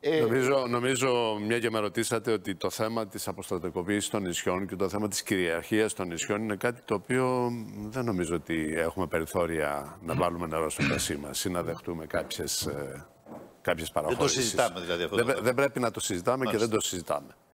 Ε... Νομίζω, νομίζω, μια και με ρωτήσατε, ότι το θέμα της αποστατικοποίηση των νησιών και το θέμα της κυριαρχίας των νησιών είναι κάτι το οποίο δεν νομίζω ότι έχουμε περιθώρια να βάλουμε νερό στο πλασί μας ή να δεχτούμε κάποιες κάποιες ε, παραχωρήσεις. Δεν το συζητάμε δηλαδή αυτό. Δεν, δεν πρέπει να το συζητάμε και δεν το συζητάμε.